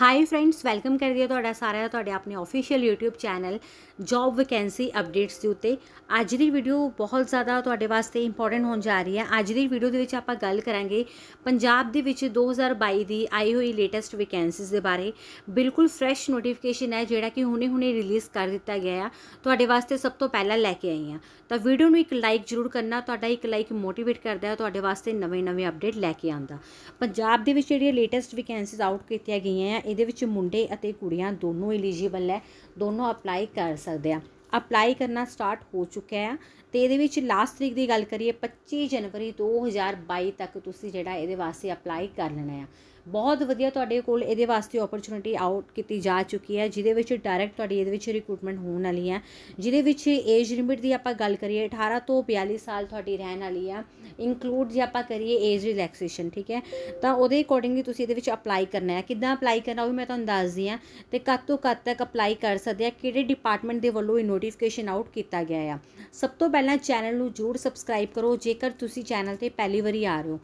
high friends welcome ਕਰਦੀ ਹਾਂ ਤੁਹਾਡਾ ਸਾਰਿਆਂ ਦਾ ਤੁਹਾਡੇ ਆਪਣੇ official YouTube channel job vacancy updates ਦੇ ਉੱਤੇ ਅੱਜ ਦੀ ਵੀਡੀਓ ਬਹੁਤ ਜ਼ਿਆਦਾ ਤੁਹਾਡੇ ਵਾਸਤੇ ਇੰਪੋਰਟੈਂਟ ਹੋਣ ਜਾ ਰਹੀ ਹੈ ਅੱਜ ਦੀ ਵੀਡੀਓ ਦੇ ਵਿੱਚ ਆਪਾਂ ਗੱਲ ਕਰਾਂਗੇ ਪੰਜਾਬ ਦੇ ਵਿੱਚ 2022 ਦੀ ਆਈ ਹੋਈ ਲੇਟੈਸਟ ਵੈਕੈਂਸੀਜ਼ ਦੇ ਬਾਰੇ ਬਿਲਕੁਲ ਫਰੈਸ਼ ਨੋਟੀਫਿਕੇਸ਼ਨ ਹੈ ਜਿਹੜਾ ਕਿ ਹੁਣੇ-ਹੁਣੇ ਰਿਲੀਜ਼ ਕਰ ਦਿੱਤਾ ਗਿਆ ਹੈ ਤੁਹਾਡੇ ਵਾਸਤੇ ਸਭ ਤੋਂ ਪਹਿਲਾਂ ਲੈ ਕੇ ਆਈ ਹਾਂ ਤਾਂ ਵੀਡੀਓ ਨੂੰ ਇੱਕ ਲਾਈਕ ਜ਼ਰੂਰ ਕਰਨਾ ਤੁਹਾਡਾ ਇੱਕ ਲਾਈਕ ਮੋਟੀਵੇਟ ਕਰਦਾ ਹੈ ਤੁਹਾਡੇ ਵਾਸਤੇ ਨਵੇਂ-ਨਵੇਂ ਅਪਡੇਟ ਲੈ ਕੇ ਆਉਂਦਾ ਪੰਜਾਬ ਦੇ ਵਿੱਚ ਜਿਹੜੀਆਂ ਲੇਟੈਸਟ ਵੈਕੈਂਸੀਜ਼ ਆਊਟ ਕੀਤੀਆਂ ਗਈਆਂ ਇਹਦੇ ਵਿੱਚ ਮੁੰਡੇ ਅਤੇ ਕੁੜੀਆਂ ਦੋਨੋਂ ਐਲੀਜੀਬਲ ਹੈ ਦੋਨੋਂ ਅਪਲਾਈ ਕਰ ਸਕਦੇ ਆ ਅਪਲਾਈ ਕਰਨਾ ਸਟਾਰਟ ਹੋ ਚੁੱਕਾ ਹੈ ਤੇ ਇਹਦੇ ਵਿੱਚ ਲਾਸਟ ਤਰੀਕ ਦੀ ਗੱਲ ਕਰੀਏ 25 ਜਨਵਰੀ 2022 ਤੱਕ ਤੁਸੀਂ ਜਿਹੜਾ ਇਹਦੇ ਵਾਸਤੇ ਅਪਲਾਈ ਕਰ ਲੈਣਾ ਹੈ ਬਹੁਤ ਵਧੀਆ ਤੁਹਾਡੇ ਕੋਲ ਇਹਦੇ ਵਾਸਤੇ ਓਪਰਚ्युनिटी ਆਊਟ ਕੀਤੀ ਜਾ ਚੁੱਕੀ ਹੈ ਜਿਹਦੇ ਵਿੱਚ ਡਾਇਰੈਕਟ ਤੁਹਾਡੀ ਇਹਦੇ ਵਿੱਚ ਰਿਕਰੂਟਮੈਂਟ ਹੋਣ ਵਾਲੀ ਹੈ ਜਿਹਦੇ ਵਿੱਚ ਏਜ ਲਿਮਿਟ ਦੀ ਆਪਾਂ ਗੱਲ ਕਰੀਏ 18 ਤੋਂ 42 ਸਾਲ ਤੁਹਾਡੀ ਰਹਿਣ ਵਾਲੀ ਆ ਇਨਕਲੂਡ ਜੇ ਆਪਾਂ ਕਰੀਏ ਏਜ ਰਿਲੈਕਸੇਸ਼ਨ ਠੀਕ ਹੈ ਤਾਂ ਉਹਦੇ ਅਕੋਰਡਿੰਗਲੀ ਤੁਸੀਂ ਇਹਦੇ ਵਿੱਚ ਅਪਲਾਈ ਕਰਨਾ ਹੈ ਕਿੱਦਾਂ ਅਪਲਾਈ ਕਰਨਾ ਉਹ ਵੀ ਮੈਂ ਤੁਹਾਨੂੰ ਦੱਸਦੀ ਆ ਤੇ ਕਦ ਤੋਂ ਕਦ ਤੱਕ ਅਪਲਾਈ ਕਰ ਸਕਦੇ ਆ ਕਿਹੜੇ ਡਿਪਾਰਟਮੈਂਟ ਦੇ ਵੱਲੋਂ ਇਹ ਨੋਟੀਫਿਕੇਸ਼ਨ ਆਊਟ ਕੀਤਾ ਗਿਆ ਆ ਸਭ ਤੋਂ ਪਹਿਲਾਂ ਚੈਨਲ ਨੂੰ ਜਰੂਰ ਸਬਸਕ੍ਰਾਈਬ ਕਰੋ ਜੇਕਰ ਤੁਸੀਂ ਚੈਨਲ ਤੇ ਪਹਿਲੀ ਵਾਰੀ ਆ ਰਹੇ ਹੋ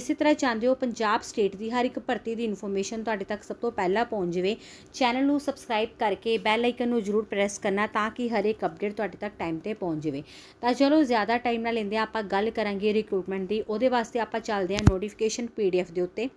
ਇਸੇ ਤਰ੍ਹਾਂ ਚਾਹੁੰਦੇ ਹੋ ਪੰਜਾਬ ਸਟੇਟ ਦੀ ਹਰ ਇੱਕ ਭਰਤੀ ਦੀ ਇਨਫੋਰਮੇਸ਼ਨ ਤੁਹਾਡੇ ਤੱਕ ਸਭ ਤੋਂ ਪਹਿਲਾਂ ਪਹੁੰਚ ਜਵੇ ਚੈਨਲ ਨੂੰ ਸਬਸਕ੍ਰਾਈਬ ਕਰਕੇ ਬੈਲ ਆਈਕਨ ਨੂੰ ਜ਼ਰੂਰ ਪ੍ਰੈਸ ਕਰਨਾ ਤਾਂ ਕਿ ਹਰ ਇੱਕ ਅਪਡੇਟ ਤੁਹਾਡੇ ਤੱਕ ਟਾਈਮ ਤੇ ਪਹੁੰਚ ਜਵੇ ਤਾਂ ਚਲੋ ਜ਼ਿਆਦਾ ਟਾਈਮ ਨਾ ਲੈਂਦੇ ਆਪਾਂ ਗੱਲ ਕਰਾਂਗੇ ਰਿਕਰੂਟਮੈਂਟ ਦੀ ਉਹਦੇ ਵਾਸਤੇ ਆਪਾਂ ਚੱਲਦੇ ਹਾਂ ਨੋਟੀਫਿਕੇਸ਼ਨ ਪੀਡੀਐਫ ਦੇ ਉੱਤੇ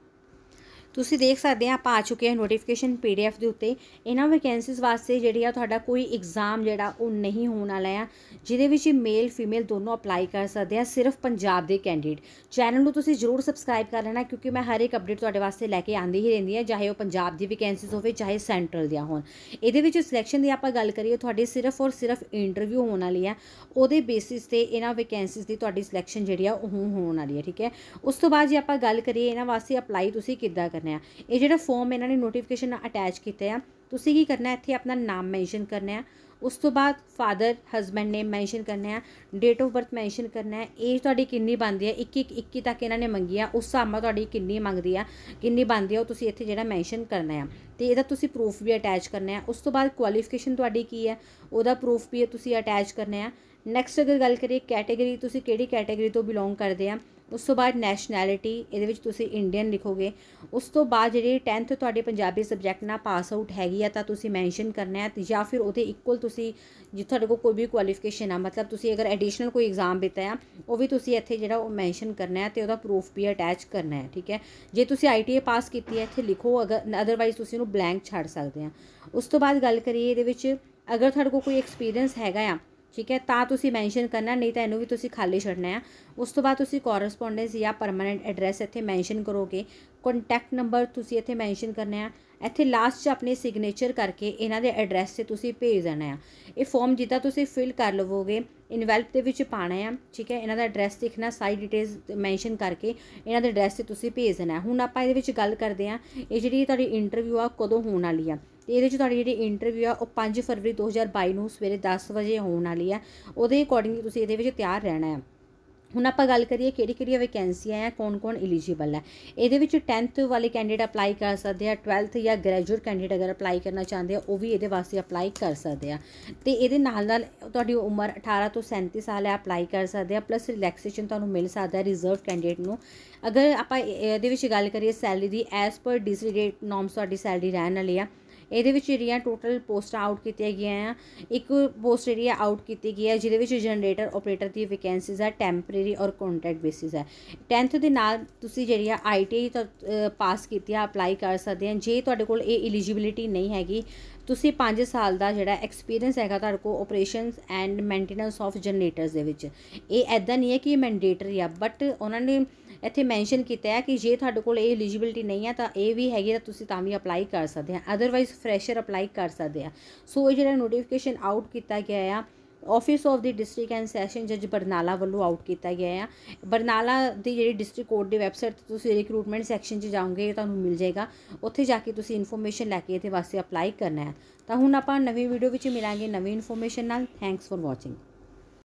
ਤੁਸੀਂ ਦੇਖ ਸਕਦੇ ਆ ਆਪਾਂ ਆ ਚੁੱਕੇ ਆ ਨੋਟੀਫਿਕੇਸ਼ਨ ਪੀਡੀਐਫ ਦੇ ਉੱਤੇ ਇਹਨਾਂ ਵੈਕੈਂਸੀਜ਼ ਵਾਸਤੇ ਜਿਹੜੀ ਆ ਤੁਹਾਡਾ ਕੋਈ ਐਗਜ਼ਾਮ ਜਿਹੜਾ ਉਹ ਨਹੀਂ ਹੋਣ ਵਾਲਾ ਆ ਜਿਹਦੇ ਵਿੱਚ ਮੇਲ ਫੀਮੇਲ ਦੋਨੋਂ ਅਪਲਾਈ ਕਰ ਸਕਦੇ ਆ ਸਿਰਫ ਪੰਜਾਬ ਦੇ ਕੈਂਡੀਡੇਟ ਚੈਨਲ ਨੂੰ ਤੁਸੀਂ ਜਰੂਰ ਸਬਸਕ੍ਰਾਈਬ ਕਰ ਲੈਣਾ ਕਿਉਂਕਿ ਮੈਂ ਹਰ ਇੱਕ ਅਪਡੇਟ ਤੁਹਾਡੇ ਵਾਸਤੇ ਲੈ ਕੇ ਆਂਦੀ ਹੀ ਰਹਿੰਦੀ ਆ ਚਾਹੇ ਉਹ ਪੰਜਾਬ ਦੀ ਵੈਕੈਂਸੀਜ਼ ਹੋਵੇ ਚਾਹੇ ਸੈਂਟਰਲ ਦੀਆਂ ਹੋਣ ਇਹਦੇ ਵਿੱਚ ਸਿਲੈਕਸ਼ਨ ਦੀ ਆਪਾਂ ਗੱਲ ਕਰੀਏ ਤੁਹਾਡੇ ਸਿਰਫ ਔਰ ਸਿਰਫ ਇੰਟਰਵਿਊ ਹੋਣ ਵਾਲੀ ਆ ਉਹਦੇ ਬੇਸਿਸ ਤੇ ਇਹਨਾਂ ਵੈਕੈਂਸੀਜ਼ ਦੀ ਤੁਹਾਡੀ ਸਿਲੈਕਸ਼ਨ ਜਿਹੜੀ ਆ ਉਹ ਹੋਣ ਵਾਲੀ ਆ ਠੀਕ ਹੈ ਉਸ ਤੋਂ ਬਾਅਦ ਜੇ ਆਪਾਂ ਗੱਲ ਕਰੀਏ ਇਹਨਾਂ ਵਾਸਤੇ ਅਪਲਾਈ ਤੁਸੀਂ ਕਿੱਦਾਂ ਕਰ ਕਰਨਾ ਆ ਇਹ ਜਿਹੜਾ ਫਾਰਮ ਇਹਨਾਂ ਨੇ ਨੋਟੀਫਿਕੇਸ਼ਨ ਨਾਲ ਅਟੈਚ ਕੀਤਾ ਆ ਤੁਸੀਂ ਕੀ ਕਰਨਾ ਇੱਥੇ ਆਪਣਾ ਨਾਮ ਮੈਂਸ਼ਨ ਕਰਨਾ ਹੈ ਉਸ ਤੋਂ ਬਾਅਦ ਫਾਦਰ ਹਸਬੰਡ ਨੇ ਮੈਂਸ਼ਨ ਕਰਨਾ ਹੈ ਡੇਟ ਆਫ ਬਰਥ ਮੈਂਸ਼ਨ ਕਰਨਾ ਹੈ ਏਜ ਤੁਹਾਡੀ ਕਿੰਨੀ ਬਣਦੀ ਹੈ 21 21 ਤੱਕ ਇਹਨਾਂ ਨੇ ਮੰਗੀ ਆ ਉਸ ਹਿਸਾਬ ਨਾਲ ਤੁਹਾਡੀ ਕਿੰਨੀ ਮੰਗਦੀ ਆ ਕਿੰਨੀ ਬਣਦੀ ਆ ਉਹ ਤੁਸੀਂ ਇੱਥੇ ਜਿਹੜਾ ਮੈਂਸ਼ਨ ਕਰਨਾ ਹੈ ਤੇ ਇਹਦਾ ਤੁਸੀਂ ਪ੍ਰੂਫ ਵੀ ਅਟੈਚ ਕਰਨਾ ਹੈ ਉਸ ਤੋਂ ਬਾਅਦ ਕੁਆਲੀਫਿਕੇਸ਼ਨ ਤੁਹਾਡੀ ਕੀ ਹੈ ਉਹਦਾ ਪ੍ਰੂਫ ਵੀ ਤੁਸੀਂ ਅਟੈਚ ਕਰਨਾ ਹੈ ਨੈਕਸਟ ਅਗਰ ਗੱਲ ਕਰੀਏ ਕੈਟਾਗਰੀ ਤੁਸੀਂ ਕਿਹੜੀ ਕੈਟਾਗਰੀ ਤੋਂ ਬਿਲੋਂਗ ਕਰਦੇ ਆ ਉਸ ਤੋਂ ਬਾਅਦ ਨੈਸ਼ਨੈਲਿਟੀ ਇਹਦੇ ਵਿੱਚ ਤੁਸੀਂ ਇੰਡੀਅਨ ਲਿਖੋਗੇ ਉਸ ਤੋਂ ਬਾਅਦ ਜਿਹੜੀ 10th ਤੁਹਾਡੇ ਪੰਜਾਬੀ ਸਬਜੈਕਟ ਨਾਲ ਪਾਸ ਆਊਟ ਹੈਗੀ ਆ ਤਾਂ ਤੁਸੀਂ ਮੈਂਸ਼ਨ ਕਰਨਾ ਹੈ ਜਾਂ ਫਿਰ ਉਹਦੇ ਇਕੁਅਲ ਤੁਸੀਂ ਜਿੱਥੇ ਤੁਹਾਡੇ ਕੋਲ ਕੋਈ ਵੀ ਕੁਆਲੀਫਿਕੇਸ਼ਨ ਆ ਮਤਲਬ ਤੁਸੀਂ ਅਗਰ ਐਡੀਸ਼ਨਲ ਕੋਈ ਐਗਜ਼ਾਮ ਦਿੱਤਾ ਆ ਉਹ ਵੀ ਤੁਸੀਂ ਇੱਥੇ ਜਿਹੜਾ ਉਹ ਮੈਂਸ਼ਨ ਕਰਨਾ ਹੈ ਤੇ ਉਹਦਾ ਪ੍ਰੂਫ ਵੀ ਅਟੈਚ ਕਰਨਾ ਹੈ ਠੀਕ ਹੈ ਜੇ ਤੁਸੀਂ ਆਈਟੀਏ ਪਾਸ ਕੀਤੀ ਹੈ ਇੱਥੇ ਲਿਖੋ ਅਗਰ ਅਦਰਵਾਈਜ਼ ਤੁਸੀਂ ਉਹਨੂੰ ਬਲੈਂਕ ਛੱਡ ਸਕਦੇ ਆ ਉਸ ਤੋਂ ਬਾਅਦ ਗੱਲ ਕਰੀਏ ਇਹਦੇ ਵਿੱਚ ਅਗਰ ਤੁਹਾਡੇ ਕੋਲ ਕੋਈ ਐਕਸਪੀਰੀਅੰਸ ਹੈਗਾ ਆ ਠੀਕ ਹੈ ਤਾਂ ਤੁਸੀਂ ਮੈਂਸ਼ਨ ਕਰਨਾ ਨਹੀਂ ਤਾਂ ਇਹਨੂੰ ਵੀ ਤੁਸੀਂ ਖਾਲੀ ਛੱਡਣਾ ਹੈ ਉਸ ਤੋਂ ਬਾਅਦ ਤੁਸੀਂ ਕੋਰਸਪੋਂਡੈਂਸ ਜਾਂ ਪਰਮਨੈਂਟ ਐਡਰੈਸ ਇੱਥੇ ਮੈਂਸ਼ਨ ਕਰੋਗੇ ਕੰਟੈਕਟ ਨੰਬਰ ਤੁਸੀਂ ਇੱਥੇ ਮੈਂਸ਼ਨ ਕਰਨਾ ਹੈ ਇੱਥੇ ਲਾਸਟ 'ਚ ਆਪਣੇ ਸਿਗਨੇਚਰ ਕਰਕੇ ਇਹਨਾਂ ਦੇ ਐਡਰੈਸ 'ਤੇ ਤੁਸੀਂ ਭੇਜ ਦੇਣਾ ਆ ਇਹ ਫਾਰਮ ਜਿੱਦਾਂ ਤੁਸੀਂ ਫਿਲ ਕਰ ਲਵੋਗੇ ਇਨਵੈਲਪ ਦੇ ਵਿੱਚ ਪਾਣਾ ਆ ਠੀਕ ਹੈ ਇਹਨਾਂ ਦਾ ਐਡਰੈਸ ਲਿਖਣਾ ਸਾਈ ਡਿਟੇਲਸ ਮੈਂਸ਼ਨ ਕਰਕੇ ਇਹਨਾਂ ਦੇ ਐਡਰੈਸ 'ਤੇ ਤੁਸੀਂ ਭੇਜ ਦੇਣਾ ਹੁਣ ਆਪਾਂ ਇਹਦੇ ਵਿੱਚ ਗੱਲ ਕਰਦੇ ਆ ਇਹ ਜਿਹੜੀ ਤੁਹਾਡੀ ਇੰਟਰਵਿਊ ਆ ਕਦੋਂ ਹੋਣ ਵਾਲੀ ਆ ਤੇ ਇਹਦੇ 'ਚ ਤੁਹਾਡੀ ਜਿਹੜੀ ਇੰਟਰਵਿਊ ਆ ਉਹ 5 ਫਰਵਰੀ 2022 ਨੂੰ ਸਵੇਰੇ 10 ਵਜੇ ਹੋਣ ਵਾਲੀ ਆ ਉਹਦੇ ਅਕੋਰਡਿੰਗਲੀ ਤੁਸੀਂ ਇਹਦੇ ਵਿੱਚ ਤਿਆਰ ਰਹਿਣਾ ਆ ਹੁਣ ਆਪਾਂ ਗੱਲ ਕਰੀਏ ਕਿਹੜੀ ਕਿਹੜੀ ਵੈਕੈਂਸੀਆਂ ਆ ਕੌਣ-ਕੌਣ ਐਲੀਜੀਬਲ ਹੈ ਇਹਦੇ ਵਿੱਚ 10th ਵਾਲੇ ਕੈਂਡੀਡੇਟ ਅਪਲਾਈ ਕਰ ਸਕਦੇ ਆ 12th ਜਾਂ ਗ੍ਰੈਜੂਏਟ ਕੈਂਡੀਡੇਟ ਅਗਰ ਅਪਲਾਈ ਕਰਨਾ ਚਾਹੁੰਦੇ ਆ ਉਹ ਵੀ ਇਹਦੇ ਵਾਸਤੇ ਅਪਲਾਈ ਕਰ ਸਕਦੇ ਆ ਤੇ ਇਹਦੇ ਨਾਲ ਨਾਲ ਤੁਹਾਡੀ ਉਮਰ 18 ਤੋਂ 37 ਸਾਲ ਹੈ ਅਪਲਾਈ ਕਰ ਸਕਦੇ ਆ ਪਲੱਸ ਰਿਲੈਕਸੇਸ਼ਨ ਤੁਹਾਨੂੰ ਮਿਲ ਸਕਦਾ ਹੈ ਰਿਜ਼ਰਵ ਕੈਂਡੀਡੇਟ ਨੂੰ ਅਗਰ ਆਪਾਂ ਇਹਦੇ ਵਿੱਚ ਗੱਲ ਕਰੀਏ ਸੈਲਰੀ ਦੀ ਐਸ ਪਰ ਡਿਸਰੀਗੇਟ ਨੋਰਮਸ ਤੁਹਾਡੀ ਸੈਲਰੀ ਰਹਿਣ ਵਾਲੀ ਆ ਇਹਦੇ ਵਿੱਚ ਜਿਹੜੀਆਂ ਟੋਟਲ ਪੋਸਟਾਂ ਆਊਟ ਕੀਤੀਆਂ ਗਈਆਂ ਆ ਇੱਕ ਪੋਸਟ ਜਿਹੜੀ ਆ ਆਊਟ ਕੀਤੀ ਗਈ ਹੈ ਜਿਹਦੇ ਵਿੱਚ ਜਨਰੇਟਰ ਆਪਰੇਟਰ ਦੀ ਵੈਕੈਂਸੀਜ਼ ਆ ਟੈਂਪਰੇਰੀ ਔਰ ਕੰਟਰੈਕਟ ਬੇਸਿਸ ਹੈ 10th ਦੇ ਨਾਲ ਤੁਸੀਂ ਜਿਹੜੀ ਆ ਤੋਂ ਪਾਸ ਕੀਤੀ ਆ ਅਪਲਾਈ ਕਰ ਸਕਦੇ ਆ ਜੇ ਤੁਹਾਡੇ ਕੋਲ ਇਹ ਐਲੀਜੀਬਿਲਿਟੀ ਨਹੀਂ ਹੈਗੀ ਤੁਸੀਂ 5 ਸਾਲ ਦਾ ਜਿਹੜਾ ਐਕਸਪੀਰੀਅੰਸ ਹੈਗਾ ਤੁਹਾਡੇ ਕੋਲ operations and maintenance of generators ਦੇ ਵਿੱਚ ਇਹ ਐਦਾਂ ਨਹੀਂ ਹੈ ਕਿ ਇਹ ਮੈਂਡੇਟਰੀ ਆ ਬਟ ਉਹਨਾਂ ਨੇ ਇੱਥੇ ਮੈਂਸ਼ਨ ਕੀਤਾ ਹੈ ਕਿ ਜੇ ਤੁਹਾਡੇ ਕੋਲ ਇਹ ਐਲੀਜੀਬਿਲਟੀ ਨਹੀਂ ਹੈ ਤਾਂ ਇਹ ਵੀ ਹੈਗੀ ਤਾਂ ਤੁਸੀਂ ਤਾਂ ਵੀ ਅਪਲਾਈ ਕਰ ਸਕਦੇ ਆ ਅਦਰਵਾਈਜ਼ ਫਰੈਸ਼ਰ ਅਪਲਾਈ ਕਰ ਸਕਦੇ ਆ ਸੋ ਇਹ ਜਿਹੜਾ ਨੋਟੀਫਿਕੇਸ਼ਨ ਆਊਟ ਕੀਤਾ ਗਿਆ ਆ ਆਫਿਸ ਆਫ ਦੀ ਡਿਸਟ੍ਰਿਕਟ ਐਂਡ ਸੈਸ਼ਨ ਜੱਜ ਬਰਨਾਲਾ ਵੱਲੋਂ ਆਊਟ ਕੀਤਾ ਗਿਆ ਆ ਬਰਨਾਲਾ ਦੀ ਜਿਹੜੀ ਡਿਸਟ੍ਰਿਕਟ ਕੋਰਟ ਦੀ ਵੈਬਸਾਈਟ ਤੇ ਤੁਸੀਂ ਰਿਕਰੂਟਮੈਂਟ ਸੈਕਸ਼ਨ 'ਚ ਜਾਓਗੇ ਤੁਹਾਨੂੰ ਮਿਲ ਜਾਏਗਾ ਉੱਥੇ ਜਾ ਕੇ ਤੁਸੀਂ ਇਨਫੋਰਮੇਸ਼ਨ ਲੈ ਕੇ ਇਹਦੇ ਵਾਸਤੇ ਅਪਲਾਈ ਕਰਨਾ ਹੈ ਤਾਂ ਹੁਣ ਆਪਾਂ ਨਵੀਂ ਵੀਡੀਓ ਵਿੱਚ ਮਿਲਾਂਗੇ ਨਵੀਂ ਇਨਫੋਰਮੇਸ਼ਨ ਨਾਲ ਥੈਂਕਸ ਫॉर ਵਾਚਿੰਗ